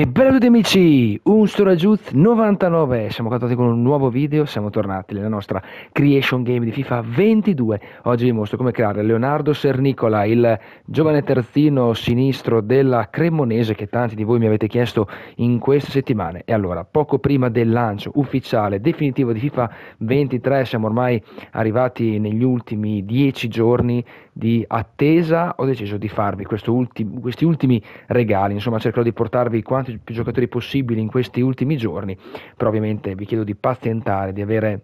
E bello a tutti amici, un Storajuz 99, siamo cattati con un nuovo video, siamo tornati nella nostra creation game di FIFA 22 Oggi vi mostro come creare Leonardo Sernicola, il giovane terzino sinistro della Cremonese che tanti di voi mi avete chiesto in queste settimane E allora, poco prima del lancio ufficiale definitivo di FIFA 23, siamo ormai arrivati negli ultimi 10 giorni di attesa Ho deciso di farvi ultimi, questi ultimi regali, insomma cercherò di portarvi quanti quanti più giocatori possibili in questi ultimi giorni, però ovviamente vi chiedo di pazientare, di avere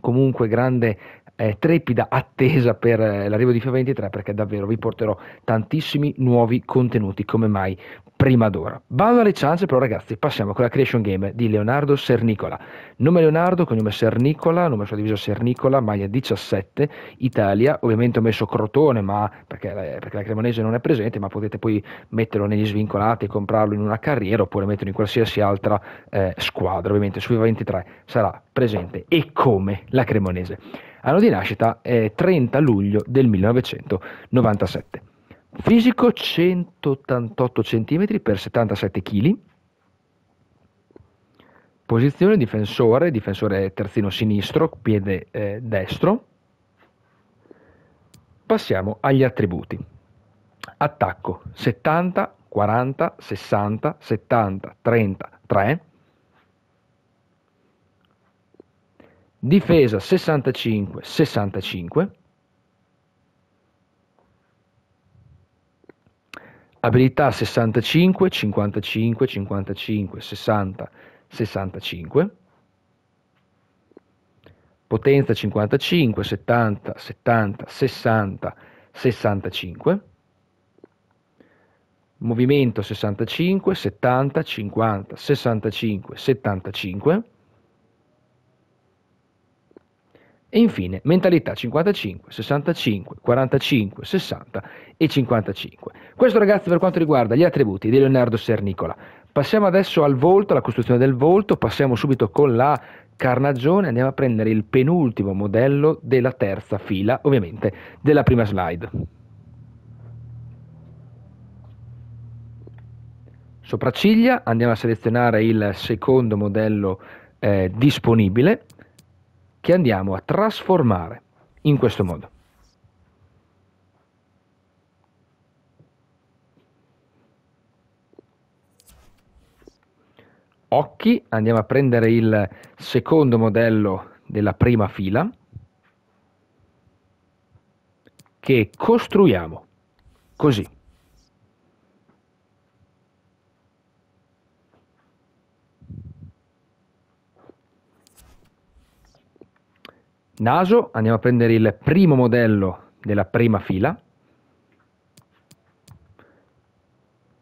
comunque grande eh, trepida attesa per eh, l'arrivo di FIFA 23 perché davvero vi porterò tantissimi nuovi contenuti come mai prima d'ora. Bando alle chance però ragazzi, passiamo con la Creation Game di Leonardo Sernicola. Nome Leonardo, cognome Sernicola, nome sulla divisa Sernicola, maglia 17, Italia, ovviamente ho messo Crotone ma perché, eh, perché la Cremonese non è presente ma potete poi metterlo negli svincolati e comprarlo in una carriera oppure metterlo in qualsiasi altra eh, squadra, ovviamente su FIFA 23 sarà presente e come la Cremonese. Anno di nascita è 30 luglio del 1997. Fisico 188 cm per 77 kg. Posizione difensore, difensore terzino sinistro, piede eh, destro. Passiamo agli attributi. Attacco 70, 40, 60, 70, 30, 3 difesa 65 65 abilità 65 55 55 60 65 potenza 55 70 70 60 65 movimento 65 70 50 65 75 E infine mentalità 55, 65, 45, 60 e 55. Questo ragazzi per quanto riguarda gli attributi di Leonardo Sernicola. Passiamo adesso al volto, alla costruzione del volto, passiamo subito con la carnagione, andiamo a prendere il penultimo modello della terza fila, ovviamente della prima slide. Sopracciglia, andiamo a selezionare il secondo modello eh, disponibile che andiamo a trasformare in questo modo. Occhi, andiamo a prendere il secondo modello della prima fila che costruiamo così. naso, andiamo a prendere il primo modello della prima fila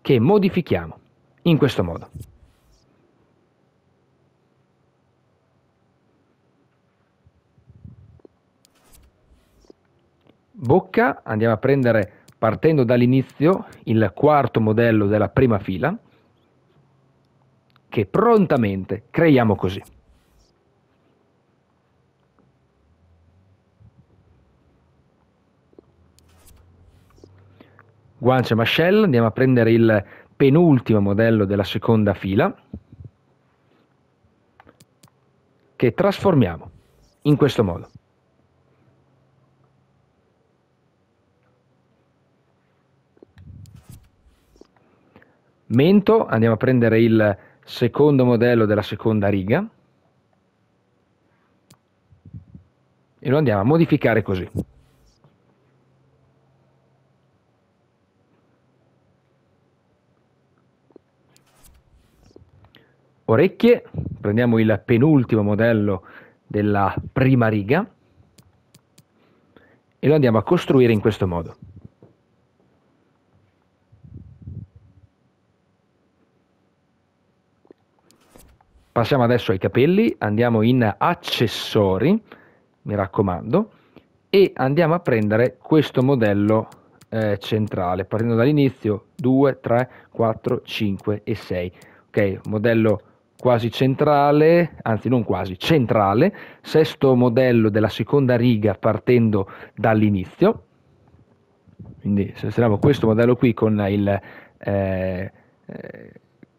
che modifichiamo in questo modo. Bocca, andiamo a prendere partendo dall'inizio il quarto modello della prima fila che prontamente creiamo così. guance e mascella, andiamo a prendere il penultimo modello della seconda fila che trasformiamo in questo modo. Mento, andiamo a prendere il secondo modello della seconda riga e lo andiamo a modificare così. orecchie, prendiamo il penultimo modello della prima riga e lo andiamo a costruire in questo modo. Passiamo adesso ai capelli, andiamo in accessori, mi raccomando, e andiamo a prendere questo modello eh, centrale, partendo dall'inizio 2, 3, 4, 5 e 6. Ok, modello centrale quasi centrale, anzi non quasi, centrale, sesto modello della seconda riga partendo dall'inizio. Quindi se selezioniamo questo modello qui con il eh, eh,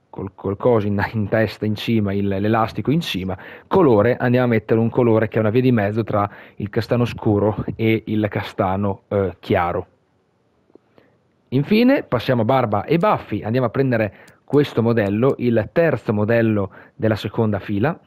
col, col coso in, in, testa in cima, il, l'elastico in cima, colore, andiamo a mettere un colore che è una via di mezzo tra il castano scuro e il castano eh, chiaro. Infine passiamo a barba e baffi, andiamo a prendere questo modello, il terzo modello della seconda fila,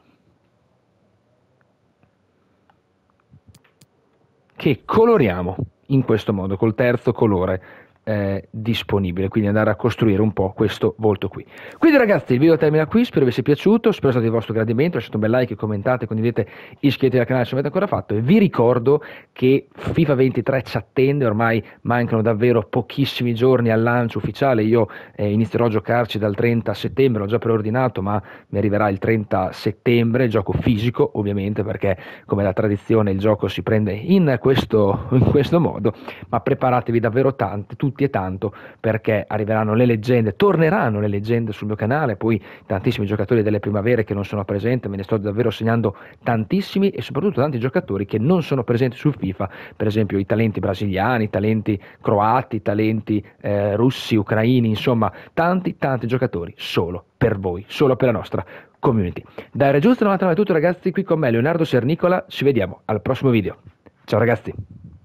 che coloriamo in questo modo, col terzo colore eh, disponibile, quindi andare a costruire un po' questo volto qui. Quindi ragazzi il video termina qui, spero vi sia piaciuto, spero sia stato il vostro gradimento, lasciate un bel like, commentate, condividete, iscrivetevi al canale se non avete ancora fatto e vi ricordo che FIFA 23 ci attende, ormai mancano davvero pochissimi giorni al lancio ufficiale, io eh, inizierò a giocarci dal 30 settembre, l'ho già preordinato ma mi arriverà il 30 settembre, il gioco fisico ovviamente perché come la tradizione il gioco si prende in questo, in questo modo, ma preparatevi davvero tanti, tutti e tanto perché arriveranno le leggende, torneranno le leggende sul mio canale, poi tantissimi giocatori delle primavere che non sono presenti, me ne sto davvero segnando tantissimi e soprattutto tanti giocatori che non sono presenti sul FIFA FIFA, per esempio i talenti brasiliani, i talenti croati, i talenti eh, russi, ucraini, insomma tanti tanti giocatori solo per voi, solo per la nostra community. Da Regiusto 99 è tutto ragazzi, qui con me Leonardo Sernicola, ci vediamo al prossimo video. Ciao ragazzi!